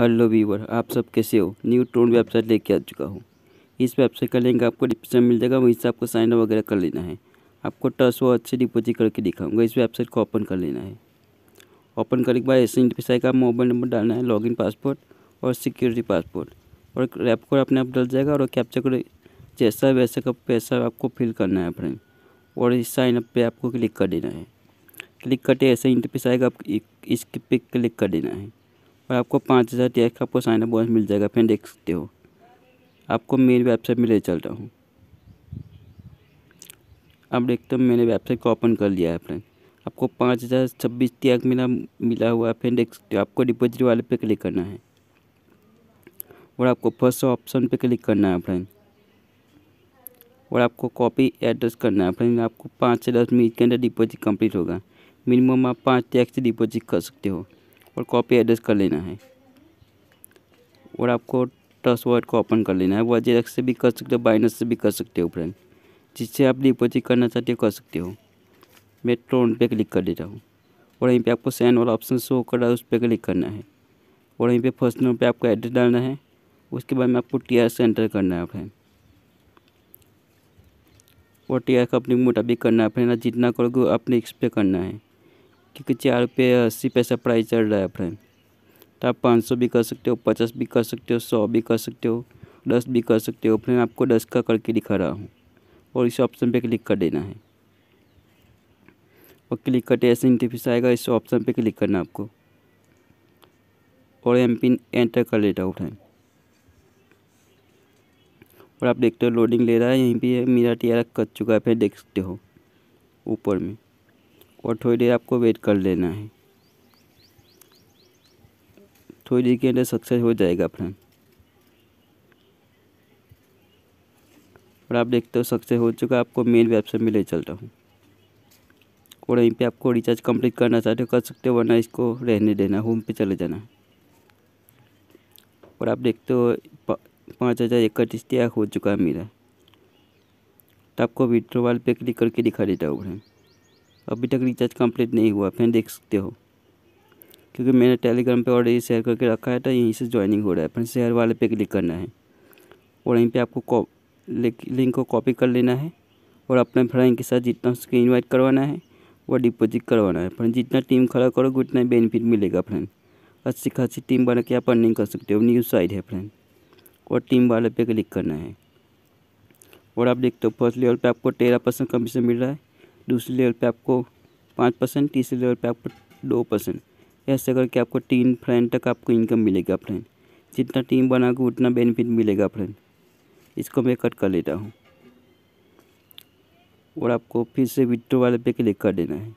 hello Weaver आप सब कैसे हो न्यू ट्रोन वेबसाइट लेके आ चुका हूँ इस वेबसाइट का लिंक आपको डिस्क्रिप्शन मिल जाएगा वहीं से आपको साइन अप वगैरह कर लेना है आपको ट्रस्ट वो अच्छे डिपोजिट करके दिखाऊंगा इस वेबसाइट को ओपन कर लेना है ओपन करने के बाद एस एन का मोबाइल नंबर डालना है लॉगिन पासपोर्ट और सिक्योरिटी पासपोर्ट और रैप कोड अपने आप डल जाएगा और कैप्चर कोड जैसा वैसा का पैसा आपको फिल करना है अपने और इस साइन अप पे आपको क्लिक कर देना है क्लिक करते ऐसे इंटरफेस आएगा आप इस पे क्लिक कर देना है और आपको पाँच हज़ार टी का आपको साइन अप बोनस मिल जाएगा फ्रेंड देख सकते हो आपको मेरी वेबसाइट में ले चल रहा हूँ आप देखते हो मैंने वेबसाइट को ओपन कर लिया है फ्रेंड आपको पाँच हज़ार छब्बीस त्याग मिला मिला हुआ है फ्रेंड देख सकते हो आपको डिपोजिट वाले पे क्लिक करना है और आपको फर्स्ट ऑप्शन पे क्लिक करना है फ्रेंड और आपको कॉपी एड्रेस करना है फ्रेंड आपको पाँच से दस मिनट के अंदर डिपोजिट कम्प्लीट होगा मिनिमम आप पाँच टैक्स से डिपोजिट कर सकते हो और कॉपी एड्रेस कर लेना है और आपको टस वर्ड को ओपन कर लेना है वो अजय से भी कर सकते हो बाइनस से भी कर सकते हो फ्रेंड जिससे आप डिपोजिट करना चाहते हो कर सकते हो मैं ट्रोन पे क्लिक कर देता हूँ और यहीं पे आपको सैन वाला ऑप्शन शो कर रहा है उस पर क्लिक करना है और यहीं पे फर्स्ट नंबर पे आपको एड्रेस डालना है उसके बाद में आपको टी आर से एंटर करना है फ्रेंड और टी आर का अपने मुताबिक करना है फ्रेंड जितना करोगे अपने इस करना है क्योंकि चार रुपये अस्सी पैसा प्राइस चल रहा है फ्रेंड तो आप पाँच सौ भी कर सकते हो पचास भी कर सकते हो सौ भी कर सकते हो दस भी कर सकते हो फ्रेंड आपको दस का करके दिखा रहा हूँ और इस ऑप्शन पे क्लिक कर देना है और क्लिक करते ऐसे इंटरफेस आएगा इस ऑप्शन पे क्लिक करना आपको और एम पिन एंटर कर लेता हूँ फ्रेंड और आप देखते हो लोडिंग ले रहा है यहीं पर मेरा टीआर कट चुका है फिर देख सकते हो ऊपर में और थोड़ी देर आपको वेट कर लेना है थोड़ी देर के अंदर सक्सेस हो जाएगा फ्रेंड और आप देखते हो सक्सेस हो चुका आपको मेन वेबसाइट में ले चलता हूँ और यहीं पे आपको रिचार्ज कंप्लीट करना चाहते हो कर सकते हो वरना इसको रहने देना होम पे चले जाना और आप देखते हो पाँच हज़ार इकतीस तैयार हो चुका है मेरा तो आपको विड्रोवाल पे क्लिक करके दिखा देता हूँ अभी तक रिचार्ज कंप्लीट नहीं हुआ फिर देख सकते हो क्योंकि मैंने टेलीग्राम पे ऑलरेडी शेयर करके रखा है तो यहीं से ज्वाइनिंग हो रहा है फिर शेयर वाले पे क्लिक करना है और यहीं पे आपको लिंक को कॉपी कर लेना है और अपने फ्रेंड के साथ जितना उसको इन्वाइट करवाना है वो डिपोजिट करवाना है फ्रेंड जितना टीम खड़ा करोगे उतना बेनिफिट मिलेगा फ्रेंड अच्छी खासी टीम बना के आप अर्निंग कर सकते हो न्यूज़ साइड है फ्रेंड और टीम वाले पे क्लिक करना है और आप देखते हो फर्स्ट लेवल पे आपको तेरह परसेंट कमीशन मिल रहा है दूसरे लेवल पे आपको पाँच परसेंट तीसरे लेवल पे आपको दो परसेंट ऐसे करके आपको तीन फ्रेंड तक आपको इनकम मिलेगा फ्रेंड जितना टीम बनाओगे उतना बेनिफिट मिलेगा फ्रेंड इसको मैं कट कर लेता हूँ और आपको फिर से विट्रो वाले पे क्लिक कर देना है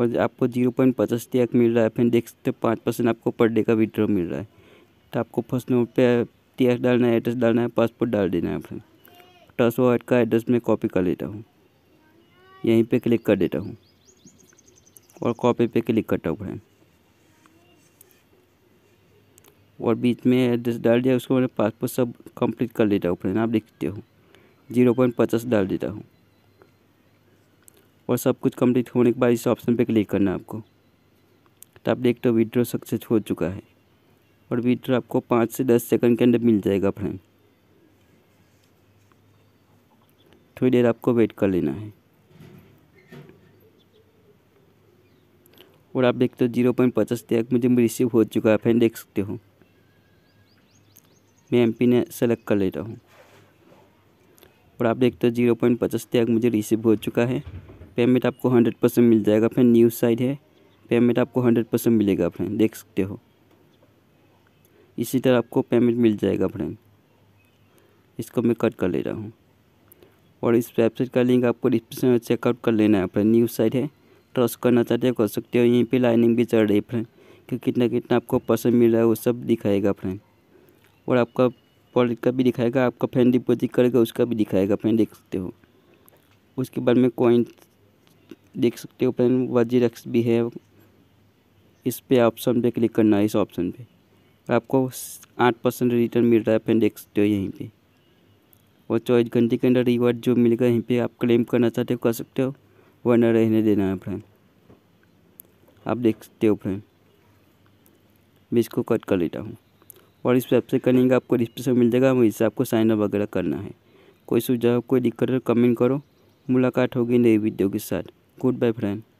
और आपको जीरो पॉइंट पचास टैक मिल रहा है फिर देख सकते हो पाँच परसेंट आपको पर डे का विड्रो मिल रहा है तो आपको फर्स्ट नोट पे टी डालना है एड्रेस डालना है पासपोर्ट डाल देना है फिर ट्रस्ट वॉलेट का एड्रेस मैं कॉपी कर लेता हूँ यहीं पे क्लिक कर देता हूँ और कॉपी पे क्लिक करता हूँ भाई और बीच में एड्रेस डाल दिया उसको मैंने पासपोर्ट सब कंप्लीट कर लेता हूँ फ्रेंड आप देखते हो जीरो पॉइंट पचास डाल देता हूँ और सब कुछ कंप्लीट होने के बाद इस ऑप्शन पे क्लिक करना आपको तो आप देखते हो विड्रॉ सक्सेस हो चुका है और विड्रॉ आपको पाँच से दस सेकंड के अंदर मिल जाएगा फ्रेंड थोड़ी देर आपको वेट कर लेना है और आप देखते हो जीरो पॉइंट पचास तक मुझे रिसीव हो चुका है फैन देख सकते हो मैं एम पी ने सेलेक्ट कर लेता हूँ और आप देखते हो जीरो पॉइंट पचास तक मुझे रिसीव हो चुका है पेमेंट आपको हंड्रेड परसेंट मिल जाएगा फैन न्यूज साइड है पेमेंट आपको हंड्रेड परसेंट मिलेगा फ्रेंड देख सकते हो इसी तरह आपको पेमेंट मिल जाएगा फ्रेंड इसको मैं कट कर ले रहा हूँ और इस वेबसाइट का लिंक आपको डिस्क्रिप्शन में चेकआउट कर लेना है अपना न्यूज़ साइट है ट्रस्ट करना चाहते हो कर सकते हो यहीं पे लाइनिंग भी चल रही है फ्रेंड कि कितना कितना आपको पसंद मिल रहा है वो सब दिखाएगा फ्रेंड और आपका पॉलिट का भी दिखाएगा आपका फ्रेंड डिपोजिट करेगा उसका भी दिखाएगा फ्रेंड देख सकते हो उसके बाद में कॉइन देख सकते हो फ्रेंड वजी एक्स भी है इस पर ऑप्शन पर क्लिक करना है इस ऑप्शन पर आपको आठ परसेंट रिटर्न मिल रहा है फ्रेंड देख सकते हो यहीं पे और चौबीस घंटे के अंदर रिवार्ड जो मिलेगा यहीं पे आप क्लेम करना चाहते हो कर सकते हो वरना रहने देना है फ्रेंड आप देखते हो फ्रेंड मैं इसको कट कर लेता हूँ और इस वेब से करेंगे आपको डिस्क्रिप्शन मिल जाएगा वहीं से आपको साइन अप वगैरह करना है कोई सुझाव कोई दिक्कत हो कमेंट करो मुलाकात होगी नई वीडियो के साथ गुड बाय फ्रेंड